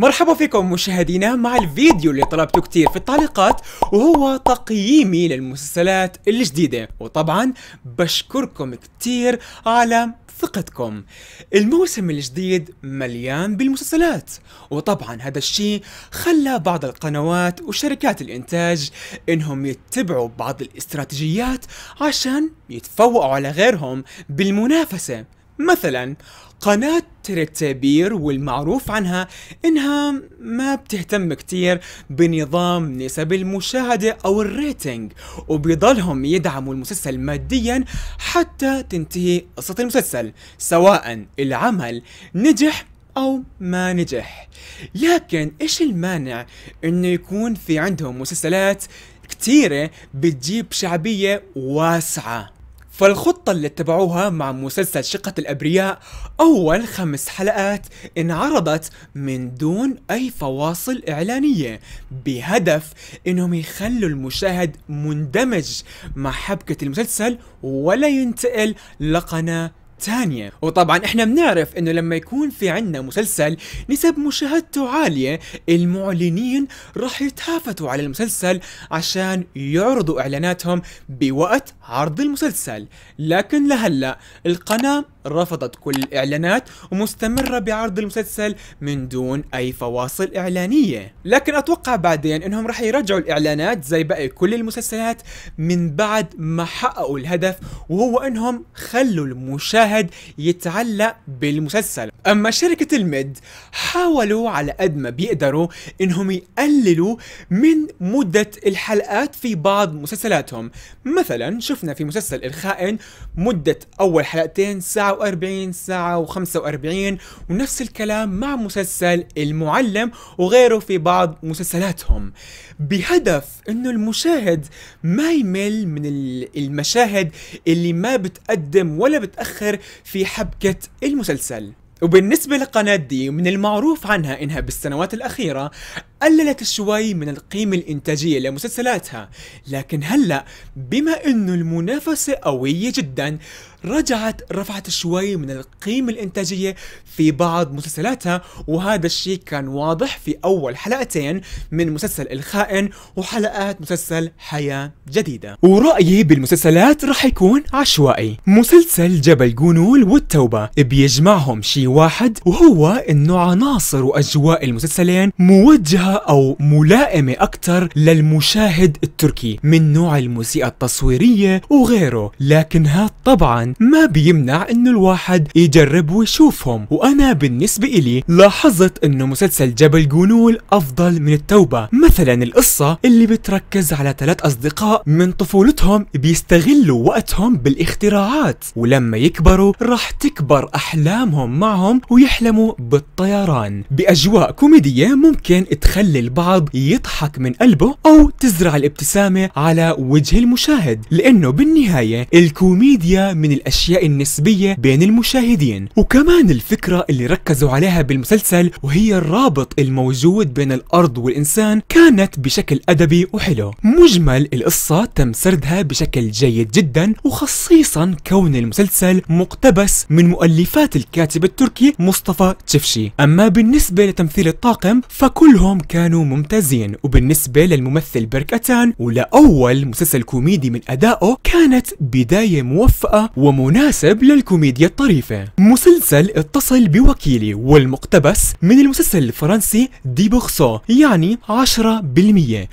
مرحبا فيكم مشاهدينا مع الفيديو اللي طلبته كتير في التعليقات وهو تقييمي للمسلسلات الجديدة وطبعا بشكركم كتير على ثقتكم الموسم الجديد مليان بالمسلسلات وطبعا هذا الشيء خلى بعض القنوات وشركات الإنتاج إنهم يتبعوا بعض الاستراتيجيات عشان يتفوقوا على غيرهم بالمنافسة مثلا قناة التبير والمعروف عنها انها ما بتهتم كتير بنظام نسب المشاهدة او الريتنج وبيضلهم يدعموا المسلسل ماديا حتى تنتهي قصة المسلسل سواء العمل نجح أو ما نجح لكن إيش المانع إنه يكون في عندهم مسلسلات كتيرة بتجيب شعبية واسعة فالخطة اللي اتبعوها مع مسلسل شقة الأبرياء أول خمس حلقات انعرضت من دون أي فواصل إعلانية بهدف إنهم يخلوا المشاهد مندمج مع حبكة المسلسل ولا ينتقل لقناة الثانية وطبعا احنا بنعرف انه لما يكون في عنا مسلسل نسب مشاهدته عالية المعلنين راح يتهافتوا على المسلسل عشان يعرضوا اعلاناتهم بوقت عرض المسلسل لكن لهلا القناة رفضت كل الإعلانات ومستمرة بعرض المسلسل من دون أي فواصل إعلانية لكن أتوقع بعدين أنهم راح يرجعوا الإعلانات زي باقي كل المسلسلات من بعد ما حققوا الهدف وهو أنهم خلوا المشاهد يتعلق بالمسلسل أما شركة الميد حاولوا على قد ما بيقدروا أنهم يقللوا من مدة الحلقات في بعض مسلسلاتهم مثلا شفنا في مسلسل الخائن مدة أول حلقتين ساعة 47 ساعة و45 ونفس الكلام مع مسلسل المعلم وغيره في بعض مسلسلاتهم بهدف انه المشاهد ما يمل من المشاهد اللي ما بتقدم ولا بتأخر في حبكة المسلسل وبالنسبة لقناة دي من المعروف عنها انها بالسنوات الاخيرة قللت شوي من القيمة الإنتاجية لمسلسلاتها لكن هلأ بما أنه المنافسة قوية جدا رجعت رفعت شوي من القيمة الإنتاجية في بعض مسلسلاتها وهذا الشيء كان واضح في أول حلقتين من مسلسل الخائن وحلقات مسلسل حياة جديدة ورأيي بالمسلسلات رح يكون عشوائي مسلسل جبل جونول والتوبة بيجمعهم شيء واحد وهو أنه عناصر وأجواء المسلسلين موجهة أو ملائمة أكثر للمشاهد التركي من نوع الموسيقى التصويرية وغيره لكن هذا طبعا ما بيمنع أنه الواحد يجرب ويشوفهم وأنا بالنسبة إلي لاحظت أنه مسلسل جبل جنول أفضل من التوبة مثلا القصة اللي بتركز على ثلاث أصدقاء من طفولتهم بيستغلوا وقتهم بالاختراعات ولما يكبروا راح تكبر أحلامهم معهم ويحلموا بالطيران بأجواء كوميدية ممكن تخلي تخلي البعض يضحك من قلبه أو تزرع الابتسامة على وجه المشاهد لأنه بالنهاية الكوميديا من الأشياء النسبية بين المشاهدين وكمان الفكرة اللي ركزوا عليها بالمسلسل وهي الرابط الموجود بين الأرض والإنسان كانت بشكل أدبي وحلو مجمل القصة تم سردها بشكل جيد جدا وخصيصا كون المسلسل مقتبس من مؤلفات الكاتب التركي مصطفى تشفشي أما بالنسبة لتمثيل الطاقم فكلهم كانوا ممتازين وبالنسبة للممثل بيرك أتان ولأول مسلسل كوميدي من أدائه كانت بداية موفقة ومناسب للكوميديا الطريفة مسلسل اتصل بوكيلي والمقتبس من المسلسل الفرنسي دي بوغسو يعني 10%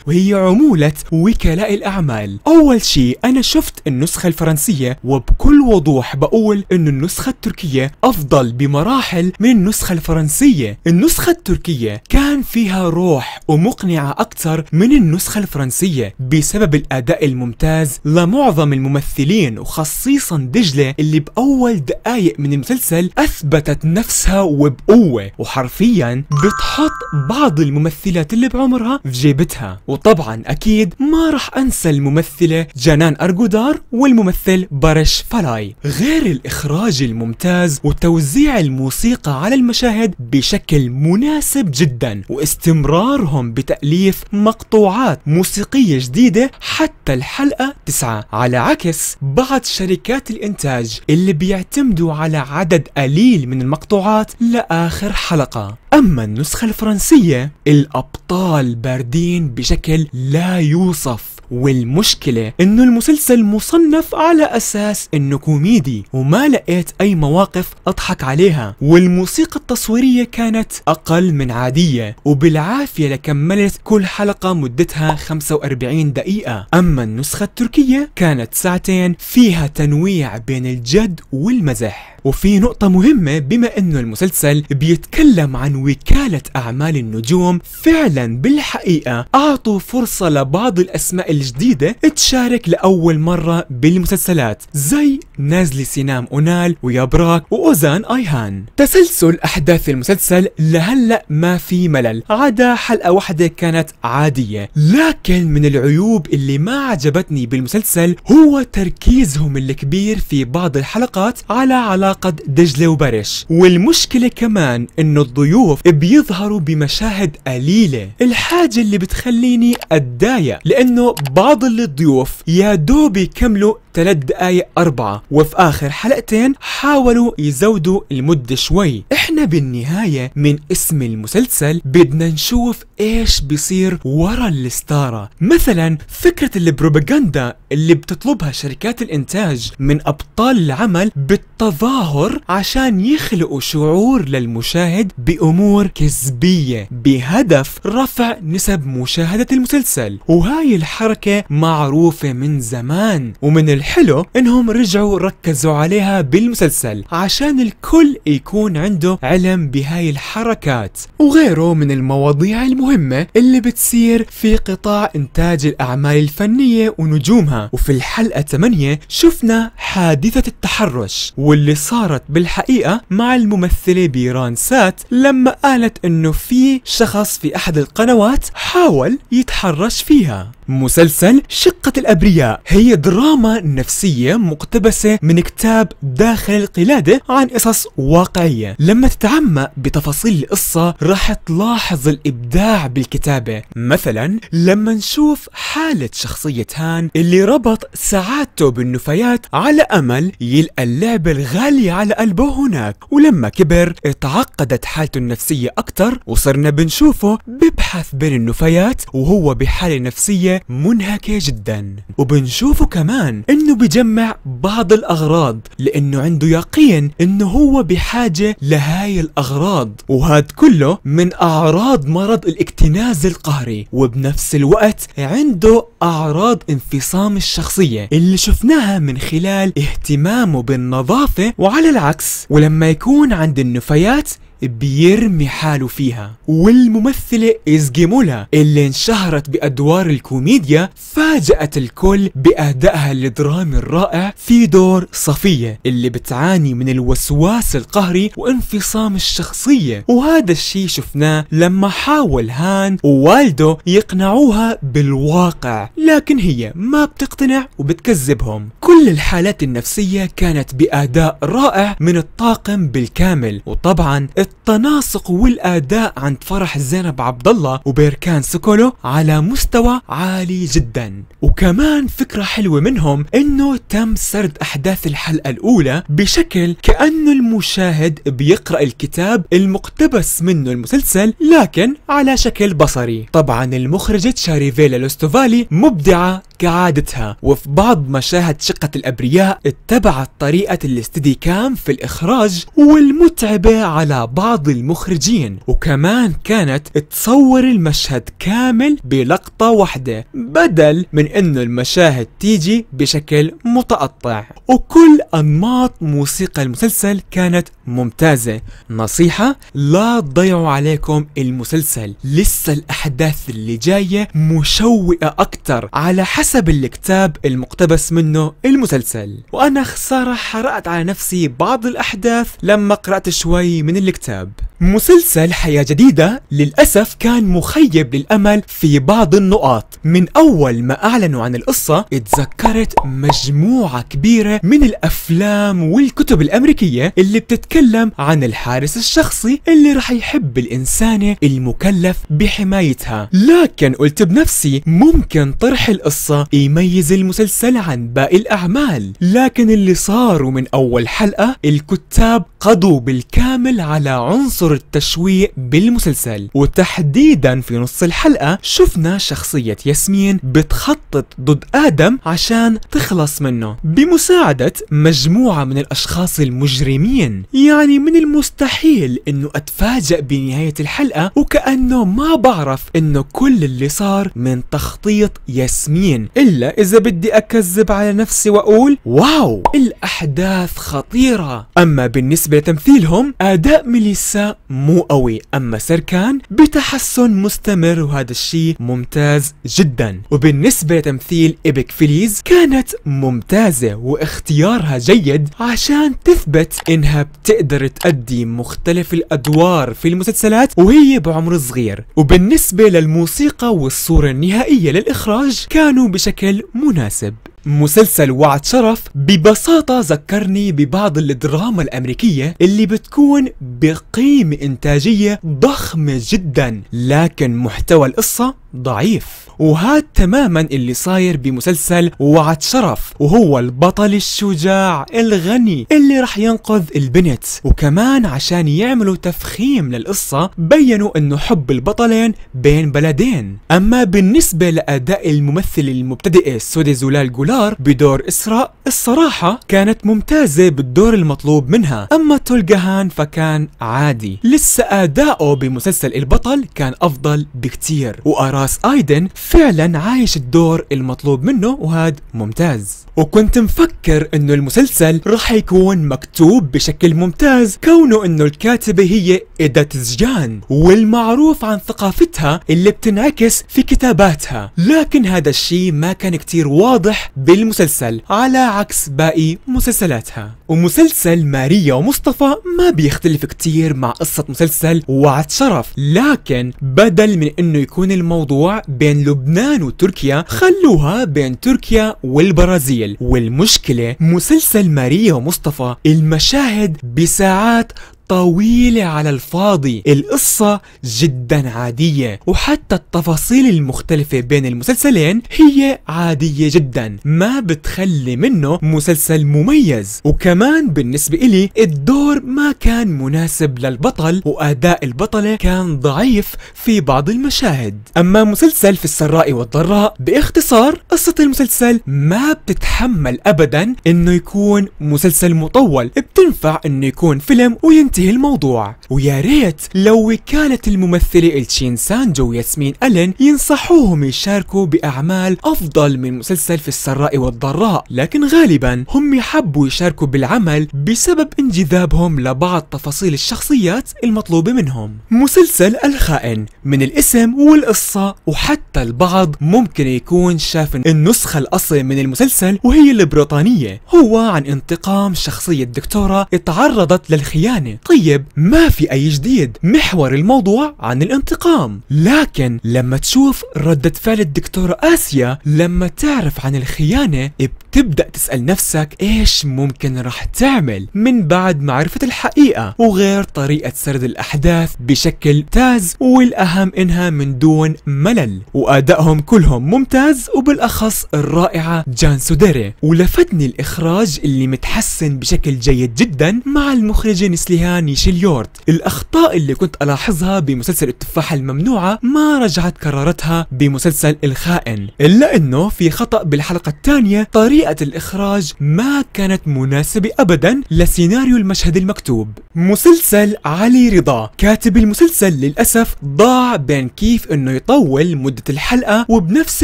وهي عمولة وكلاء الأعمال أول شيء أنا شفت النسخة الفرنسية وبكل وضوح بقول أن النسخة التركية أفضل بمراحل من النسخة الفرنسية النسخة التركية كان كان فيها روح ومقنعة أكثر من النسخة الفرنسية بسبب الأداء الممتاز لمعظم الممثلين وخصيصا دجلة اللي بأول دقايق من المسلسل أثبتت نفسها وبقوة وحرفيا بتحط بعض الممثلات اللي بعمرها في جيبتها وطبعا أكيد ما رح أنسى الممثلة جنان أرجودار والممثل برش فلاي غير الإخراج الممتاز وتوزيع الموسيقى على المشاهد بشكل مناسب جدا واستمرارهم بتأليف مقطوعات موسيقية جديدة حتى الحلقة 9 على عكس بعض شركات الإنتاج اللي بيعتمدوا على عدد قليل من المقطوعات لآخر حلقة أما النسخة الفرنسية الأبطال باردين بشكل لا يوصف والمشكلة انه المسلسل مصنف على اساس انه كوميدي وما لقيت اي مواقف اضحك عليها والموسيقى التصويرية كانت اقل من عادية وبالعافية لكملت كل حلقة مدتها 45 دقيقة اما النسخة التركية كانت ساعتين فيها تنويع بين الجد والمزح وفي نقطة مهمة بما انه المسلسل بيتكلم عن وكالة اعمال النجوم فعلا بالحقيقة اعطوا فرصة لبعض الاسماء الجديدة تشارك لأول مرة بالمسلسلات زي نازلي سينام أونال ويا براك وأوزان أيهان تسلسل أحداث المسلسل لهلأ ما في ملل عدا حلقة واحدة كانت عادية لكن من العيوب اللي ما عجبتني بالمسلسل هو تركيزهم الكبير في بعض الحلقات على علاقة دجلة وبرش والمشكلة كمان انه الضيوف بيظهروا بمشاهد قليلة الحاجة اللي بتخليني اتضايق لانه بعض الضيوف يا دوب يكملوا ثلاث دقايق أربعة وفي آخر حلقتين حاولوا يزودوا المدة شوي إحنا بالنهاية من اسم المسلسل بدنا نشوف إيش بيصير ورا الستارة مثلا فكرة البروباغندا اللي بتطلبها شركات الإنتاج من أبطال العمل بالتظاهر عشان يخلقوا شعور للمشاهد بأمور كذبية بهدف رفع نسب مشاهدة المسلسل وهاي الحركة معروفة من زمان ومن الح الحلو انهم رجعوا ركزوا عليها بالمسلسل عشان الكل يكون عنده علم بهاي الحركات وغيره من المواضيع المهمة اللي بتصير في قطاع انتاج الاعمال الفنية ونجومها وفي الحلقة 8 شفنا حادثة التحرش واللي صارت بالحقيقة مع الممثلة بيران سات لما قالت انه في شخص في احد القنوات حاول يتحرش فيها مسلسل شقة الابرياء هي دراما نفسية مقتبسة من كتاب داخل القلادة عن قصص واقعية لما تتعمق بتفاصيل القصة راح تلاحظ الإبداع بالكتابة مثلا لما نشوف حالة شخصية هان اللي ربط سعادته بالنفايات على أمل يلقى اللعبة الغالية على قلبه هناك ولما كبر تعقدت حالته النفسية أكثر وصرنا بنشوفه ببحث بين النفايات وهو بحالة نفسية منهكة جدا وبنشوفه كمان إن انه بجمع بعض الاغراض لانه عنده يقين انه هو بحاجة لهاي الاغراض وهذا كله من اعراض مرض الاكتناز القهري وبنفس الوقت عنده اعراض انفصام الشخصية اللي شفناها من خلال اهتمامه بالنظافة وعلى العكس ولما يكون عند النفايات بيرمي حاله فيها والممثلة إزجيمولا اللي انشهرت بأدوار الكوميديا فاجأت الكل بأدائها الدرامي الرائع في دور صفية اللي بتعاني من الوسواس القهري وانفصام الشخصية وهذا الشيء شفناه لما حاول هان ووالده يقنعوها بالواقع لكن هي ما بتقتنع وبتكذبهم كل الحالات النفسية كانت بأداء رائع من الطاقم بالكامل وطبعا التناسق والاداء عند فرح زينب عبد الله وبيركان سوكولو على مستوى عالي جدا وكمان فكره حلوه منهم انه تم سرد احداث الحلقه الاولى بشكل كانه المشاهد بيقرا الكتاب المقتبس منه المسلسل لكن على شكل بصري طبعا المخرجه شاريفيلا لوستوفالي مبدعه كعادتها وفي بعض مشاهد شقة الأبرياء اتبعت طريقة الاستديكام في الإخراج والمتعبة على بعض المخرجين وكمان كانت تصور المشهد كامل بلقطة واحدة بدل من انه المشاهد تيجي بشكل متقطع وكل انماط موسيقى المسلسل كانت ممتازة نصيحة لا تضيعوا عليكم المسلسل لسه الاحداث اللي جاية مشوقة اكتر على حسب الكتاب المقتبس منه المسلسل وانا خسارة حرقت على نفسي بعض الاحداث لما قرأت شوي من الكتاب المكتب مسلسل حياة جديدة للأسف كان مخيب للأمل في بعض النقاط من أول ما أعلنوا عن القصة اتذكرت مجموعة كبيرة من الأفلام والكتب الأمريكية اللي بتتكلم عن الحارس الشخصي اللي رح يحب الإنسانة المكلف بحمايتها لكن قلت بنفسي ممكن طرح القصة يميز المسلسل عن باقي الأعمال لكن اللي صاروا من أول حلقة الكتاب قضوا بالكامل على عنصر عنصر التشويق بالمسلسل وتحديدا في نص الحلقة شفنا شخصية ياسمين بتخطط ضد آدم عشان تخلص منه بمساعدة مجموعة من الأشخاص المجرمين يعني من المستحيل أنه أتفاجأ بنهاية الحلقة وكأنه ما بعرف أنه كل اللي صار من تخطيط ياسمين إلا إذا بدي أكذب على نفسي وأقول واو الأحداث خطيرة أما بالنسبة لتمثيلهم أداء ميليسا مو قوي أما سركان بتحسن مستمر وهذا الشيء ممتاز جدا وبالنسبة لتمثيل ايبك فيليز كانت ممتازة واختيارها جيد عشان تثبت إنها بتقدر تأدي مختلف الأدوار في المسلسلات وهي بعمر صغير وبالنسبة للموسيقى والصورة النهائية للإخراج كانوا بشكل مناسب مسلسل وعد شرف ببساطة ذكرني ببعض الدراما الأمريكية اللي بتكون بقيمة إنتاجية ضخمة جدا لكن محتوى القصة ضعيف وهذا تماما اللي صاير بمسلسل وعد شرف وهو البطل الشجاع الغني اللي رح ينقذ البنت وكمان عشان يعملوا تفخيم للقصة بينوا انه حب البطلين بين بلدين اما بالنسبة لاداء الممثل المبتدئة سودي زولال جولار بدور اسراء الصراحة كانت ممتازة بالدور المطلوب منها اما تولجهان فكان عادي لسه اداؤه بمسلسل البطل كان افضل بكتير واراه توماس ايدن فعلا عايش الدور المطلوب منه وهاد ممتاز وكنت مفكر انه المسلسل راح يكون مكتوب بشكل ممتاز كونه انه الكاتبة هي ايدا تزجان والمعروف عن ثقافتها اللي بتنعكس في كتاباتها لكن هذا الشيء ما كان كتير واضح بالمسلسل على عكس باقي مسلسلاتها ومسلسل ماريا ومصطفى ما بيختلف كتير مع قصة مسلسل وعد شرف لكن بدل من انه يكون الموضوع الموضوع بين لبنان وتركيا خلوها بين تركيا والبرازيل والمشكلة مسلسل ماريا ومصطفى المشاهد بساعات طويلة على الفاضي القصة جدا عادية وحتى التفاصيل المختلفة بين المسلسلين هي عادية جدا ما بتخلي منه مسلسل مميز وكمان بالنسبة إلي الدور ما كان مناسب للبطل وأداء البطلة كان ضعيف في بعض المشاهد أما مسلسل في السراء والضراء باختصار قصة المسلسل ما بتتحمل أبدا إنه يكون مسلسل مطول بتنفع إنه يكون فيلم وينتهي ينتهي الموضوع ويا ريت لو كانت الممثلة التشين سانجو وياسمين ألين ينصحوهم يشاركوا بأعمال أفضل من مسلسل في السراء والضراء لكن غالبا هم يحبوا يشاركوا بالعمل بسبب انجذابهم لبعض تفاصيل الشخصيات المطلوبة منهم مسلسل الخائن من الاسم والقصة وحتى البعض ممكن يكون شاف النسخة الأصل من المسلسل وهي البريطانية هو عن انتقام شخصية دكتورة تعرضت للخيانة طيب ما في أي جديد محور الموضوع عن الانتقام لكن لما تشوف ردة فعل الدكتورة آسيا لما تعرف عن الخيانة بتبدأ تسأل نفسك إيش ممكن راح تعمل من بعد معرفة الحقيقة وغير طريقة سرد الأحداث بشكل ممتاز والأهم إنها من دون ملل وأدائهم كلهم ممتاز وبالأخص الرائعة جان سوديري ولفتني الإخراج اللي متحسن بشكل جيد جدا مع المخرجة نسليهان ميشيل يورد الأخطاء اللي كنت ألاحظها بمسلسل التفاحة الممنوعة ما رجعت كررتها بمسلسل الخائن إلا أنه في خطأ بالحلقة الثانية طريقة الإخراج ما كانت مناسبة أبدا لسيناريو المشهد المكتوب مسلسل علي رضا كاتب المسلسل للأسف ضاع بين كيف أنه يطول مدة الحلقة وبنفس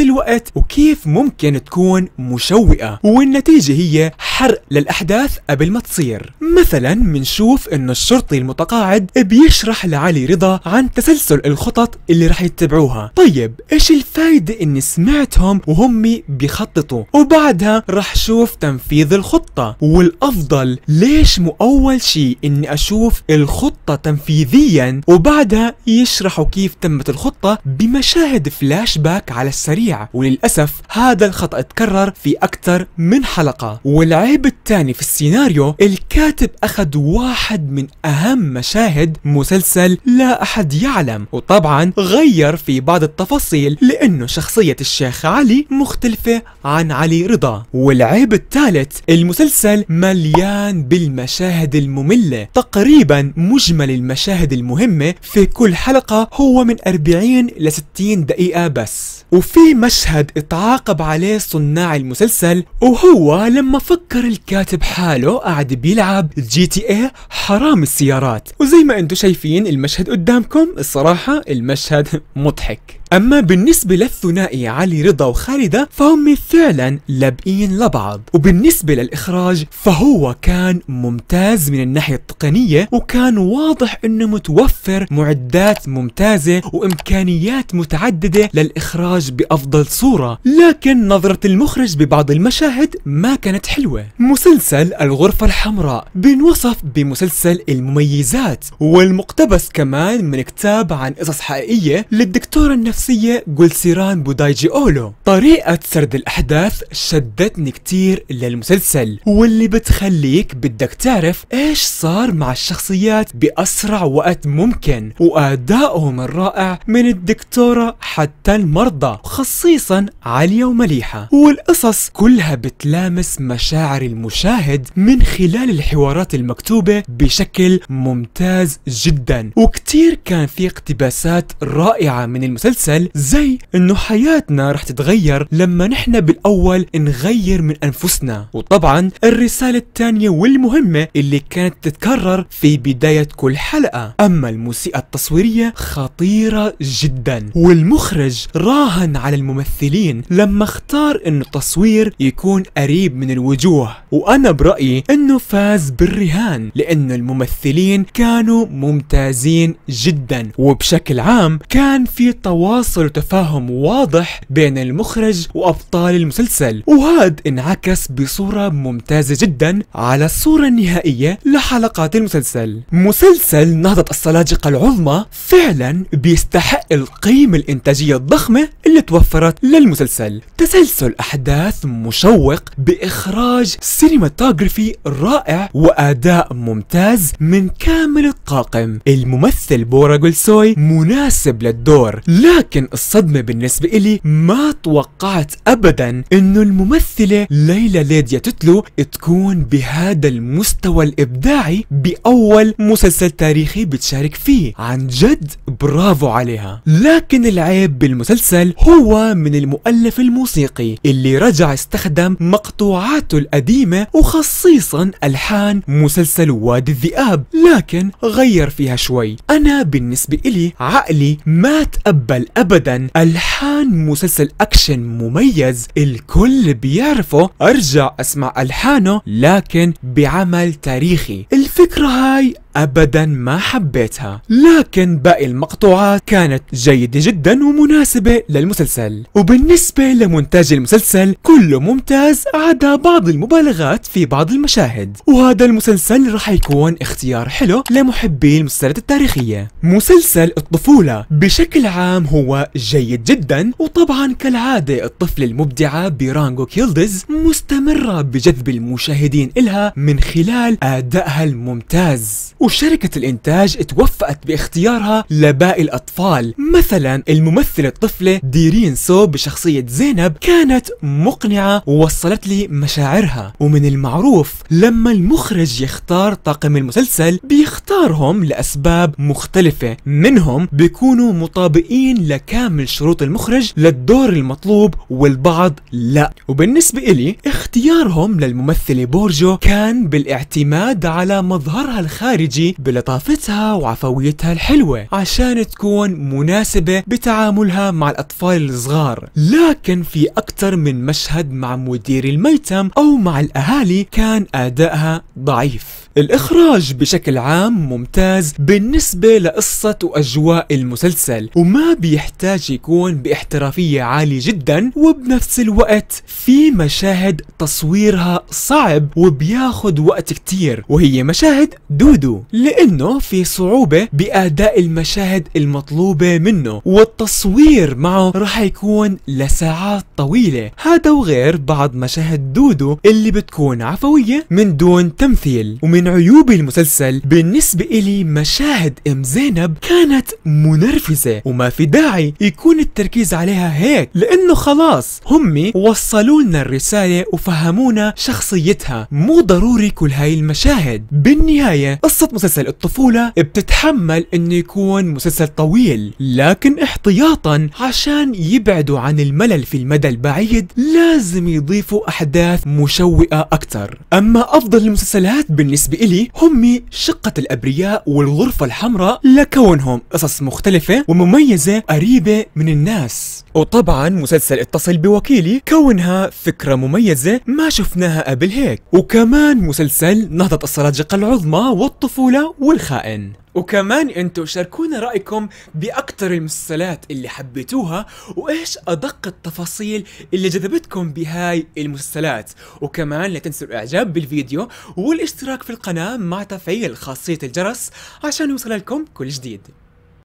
الوقت وكيف ممكن تكون مشوقة والنتيجة هي حرق للأحداث قبل ما تصير مثلا منشوف أنه الشرطي المتقاعد بيشرح لعلي رضا عن تسلسل الخطط اللي رح يتبعوها طيب ايش الفايدة اني سمعتهم وهم بيخططوا وبعدها رح شوف تنفيذ الخطة والافضل ليش مو اول شيء اني اشوف الخطة تنفيذيا وبعدها يشرحوا كيف تمت الخطة بمشاهد فلاش باك على السريع وللأسف هذا الخطأ تكرر في أكثر من حلقة والعيب الثاني في السيناريو الكاتب أخذ واحد من من أهم مشاهد مسلسل لا أحد يعلم وطبعا غير في بعض التفاصيل لأنه شخصية الشيخ علي مختلفة عن علي رضا والعيب الثالث المسلسل مليان بالمشاهد المملة تقريبا مجمل المشاهد المهمة في كل حلقة هو من 40 ل 60 دقيقة بس وفي مشهد اتعاقب عليه صناع المسلسل وهو لما فكر الكاتب حاله قاعد بيلعب جي تي ايه حرام نظام السيارات وزي ما أنتم شايفين المشهد قدامكم الصراحة المشهد مضحك أما بالنسبة للثنائي علي رضا وخالدة فهم فعلا لابقين لبعض وبالنسبة للإخراج فهو كان ممتاز من الناحية التقنية وكان واضح أنه متوفر معدات ممتازة وإمكانيات متعددة للإخراج بأفضل صورة لكن نظرة المخرج ببعض المشاهد ما كانت حلوة مسلسل الغرفة الحمراء بنوصف بمسلسل المميزات والمقتبس كمان من كتاب عن قصص حقيقية للدكتورة النفسية الشخصية جولسيران بودايجي أولو طريقة سرد الأحداث شدتني كتير للمسلسل واللي بتخليك بدك تعرف إيش صار مع الشخصيات بأسرع وقت ممكن وأدائهم الرائع من الدكتورة حتى المرضى خصيصا عالية ومليحة والقصص كلها بتلامس مشاعر المشاهد من خلال الحوارات المكتوبة بشكل ممتاز جدا وكتير كان في اقتباسات رائعة من المسلسل مثل زي انه حياتنا رح تتغير لما نحن بالاول نغير من انفسنا وطبعا الرسالة الثانية والمهمة اللي كانت تتكرر في بداية كل حلقة اما الموسيقى التصويرية خطيرة جدا والمخرج راهن على الممثلين لما اختار انه التصوير يكون قريب من الوجوه وانا برأيي انه فاز بالرهان لانه الممثلين كانوا ممتازين جدا وبشكل عام كان في طوارئ تواصل وتفاهم واضح بين المخرج وأبطال المسلسل وهاد انعكس بصورة ممتازة جدا على الصورة النهائية لحلقات المسلسل مسلسل نهضة السلاجقة العظمى فعلا بيستحق القيمة الإنتاجية الضخمة اللي توفرت للمسلسل تسلسل أحداث مشوق بإخراج سينماتوغرافي رائع وأداء ممتاز من كامل الطاقم الممثل بورا جولسوي مناسب للدور لكن لكن الصدمة بالنسبة إلي ما توقعت أبدا إنه الممثلة ليلى ليديا تتلو تكون بهذا المستوى الإبداعي بأول مسلسل تاريخي بتشارك فيه عن جد برافو عليها لكن العيب بالمسلسل هو من المؤلف الموسيقي اللي رجع استخدم مقطوعاته القديمة وخصيصا ألحان مسلسل وادي الذئاب لكن غير فيها شوي أنا بالنسبة إلي عقلي ما تقبل ابدا الحان مسلسل اكشن مميز الكل بيعرفه ارجع اسمع الحانه لكن بعمل تاريخي الفكره هاي ابدا ما حبيتها لكن باقي المقطوعات كانت جيده جدا ومناسبه للمسلسل وبالنسبه لمونتاج المسلسل كله ممتاز عدا بعض المبالغات في بعض المشاهد وهذا المسلسل رح يكون اختيار حلو لمحبي المسلسلات التاريخيه مسلسل الطفوله بشكل عام هو هو جيد جدا وطبعا كالعادة الطفلة المبدعة برانجو كيلدز مستمرة بجذب المشاهدين إلها من خلال أدائها الممتاز وشركة الإنتاج توفقت باختيارها لباقي الأطفال مثلا الممثلة الطفلة ديرين سو بشخصية زينب كانت مقنعة ووصلت لي مشاعرها ومن المعروف لما المخرج يختار طاقم المسلسل بيختارهم لأسباب مختلفة منهم بيكونوا مطابقين كامل شروط المخرج للدور المطلوب والبعض لا وبالنسبة إلي اختيارهم للممثلة بورجو كان بالاعتماد على مظهرها الخارجي بلطافتها وعفويتها الحلوة عشان تكون مناسبة بتعاملها مع الأطفال الصغار لكن في أكثر من مشهد مع مدير الميتم أو مع الأهالي كان أدائها ضعيف الإخراج بشكل عام ممتاز بالنسبة لقصة وأجواء المسلسل وما بيحكي يحتاج يكون باحترافية عالية جدا وبنفس الوقت في مشاهد تصويرها صعب وبياخد وقت كتير وهي مشاهد دودو لأنه في صعوبة بأداء المشاهد المطلوبة منه والتصوير معه رح يكون لساعات طويلة هذا وغير بعض مشاهد دودو اللي بتكون عفوية من دون تمثيل ومن عيوب المسلسل بالنسبة إلي مشاهد ام زينب كانت منرفزة وما في داعي طبيعي يكون التركيز عليها هيك لانه خلاص هم وصلوا لنا الرسالة وفهمونا شخصيتها مو ضروري كل هاي المشاهد بالنهاية قصة مسلسل الطفولة بتتحمل انه يكون مسلسل طويل لكن احتياطا عشان يبعدوا عن الملل في المدى البعيد لازم يضيفوا احداث مشوقة اكثر اما افضل المسلسلات بالنسبة الي هم شقة الابرياء والغرفة الحمراء لكونهم قصص مختلفة ومميزة غريبة من الناس وطبعا مسلسل اتصل بوكيلي كونها فكرة مميزة ما شفناها قبل هيك وكمان مسلسل نهضة السلاجقة العظمى والطفولة والخائن وكمان انتو شاركونا رأيكم بأكتر المسلسلات اللي حبيتوها وإيش أدق التفاصيل اللي جذبتكم بهاي المسلسلات وكمان لا تنسوا الإعجاب بالفيديو والاشتراك في القناة مع تفعيل خاصية الجرس عشان يوصل لكم كل جديد